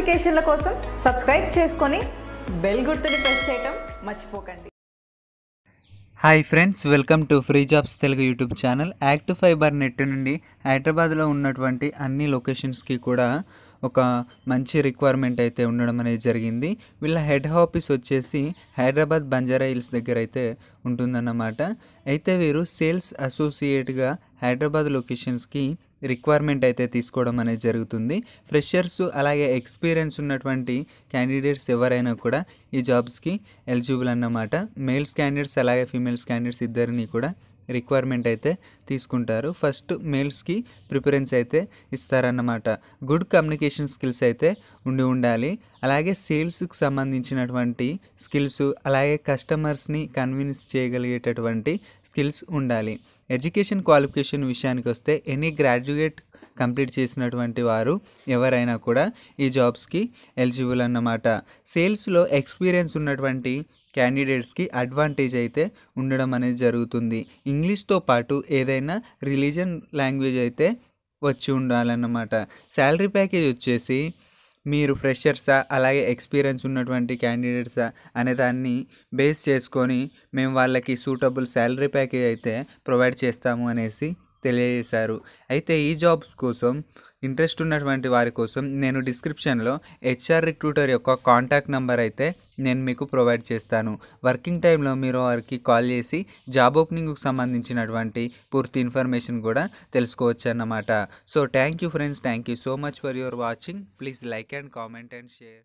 నోటిఫికేషన్ల కోసం సబ్స్క్రైబ్ చేసుకొని బెల్ గుర్తుని ప్రెస్ చేయటం మర్చిపోకండి hi friends welcome to free jobs Telugu YouTube channel ACT fibernet నుండి హైదరాబాద్లో ఉన్నటువంటి అన్ని లొకేషన్స్కి కూడా ఒక మంచి రిక్వైర్మెంట్ అయితే ఉండడం అనేది జరిగింది వీళ్ళ హెడ్ ఆఫీస్ వచ్చేసి హైదరాబాద్ బంజారా హిల్స్ దగ్గర అయితే ఉంటుందన్నమాట అయితే వీరు సేల్స్ అసోసియేట్గా హైదరాబాద్ లొకేషన్స్కి రిక్వైర్మెంట్ అయితే తీసుకోవడం అనేది జరుగుతుంది ఫ్రెషర్స్ అలాగే ఎక్స్పీరియన్స్ ఉన్నటువంటి క్యాండిడేట్స్ ఎవరైనా కూడా ఈ జాబ్స్కి ఎలిజిబుల్ అన్నమాట మేల్స్ క్యాండిడేట్స్ అలాగే ఫీమేల్స్ క్యాండిడేట్స్ ఇద్దరిని కూడా రిక్వైర్మెంట్ అయితే తీసుకుంటారు ఫస్ట్ మేల్స్కి ప్రిఫరెన్స్ అయితే ఇస్తారన్నమాట గుడ్ కమ్యూనికేషన్ స్కిల్స్ అయితే ఉండి ఉండాలి అలాగే సేల్స్కి సంబంధించినటువంటి స్కిల్స్ అలాగే కస్టమర్స్ని కన్విన్స్ చేయగలిగేటటువంటి స్కిల్స్ ఉండాలి ఎడ్యుకేషన్ క్వాలిఫికేషన్ విషయానికి వస్తే ఎనీ గ్రాడ్యుయేట్ కంప్లీట్ చేసినటువంటి వారు ఎవరైనా కూడా ఈ జాబ్స్కి ఎలిజిబుల్ అన్నమాట సేల్స్లో ఎక్స్పీరియన్స్ ఉన్నటువంటి క్యాండిడేట్స్కి అడ్వాంటేజ్ అయితే ఉండడం అనేది జరుగుతుంది ఇంగ్లీష్తో పాటు ఏదైనా రిలీజన్ లాంగ్వేజ్ అయితే వచ్చి ఉండాలన్నమాట శాలరీ ప్యాకేజ్ వచ్చేసి మీరు ఫ్రెషర్సా అలాగే ఎక్స్పీరియన్స్ ఉన్నటువంటి క్యాండిడేట్సా అనే దాన్ని బేస్ చేసుకొని మేము వాళ్ళకి సూటబుల్ శాలరీ ప్యాకేజ్ అయితే ప్రొవైడ్ చేస్తాము అనేసి తెలియజేశారు అయితే ఈ జాబ్స్ కోసం ఇంట్రెస్ట్ ఉన్నటువంటి వారి కోసం నేను డిస్క్రిప్షన్లో హెచ్ఆర్ రిక్రూటర్ యొక్క కాంటాక్ట్ నెంబర్ అయితే నేను మీకు ప్రొవైడ్ చేస్తాను వర్కింగ్ టైంలో మీరు వారికి కాల్ చేసి జాబ్ ఓపెనింగ్కి సంబంధించినటువంటి పూర్తి ఇన్ఫర్మేషన్ కూడా తెలుసుకోవచ్చు అన్నమాట so thank you friends thank you so much for your watching please like and comment and share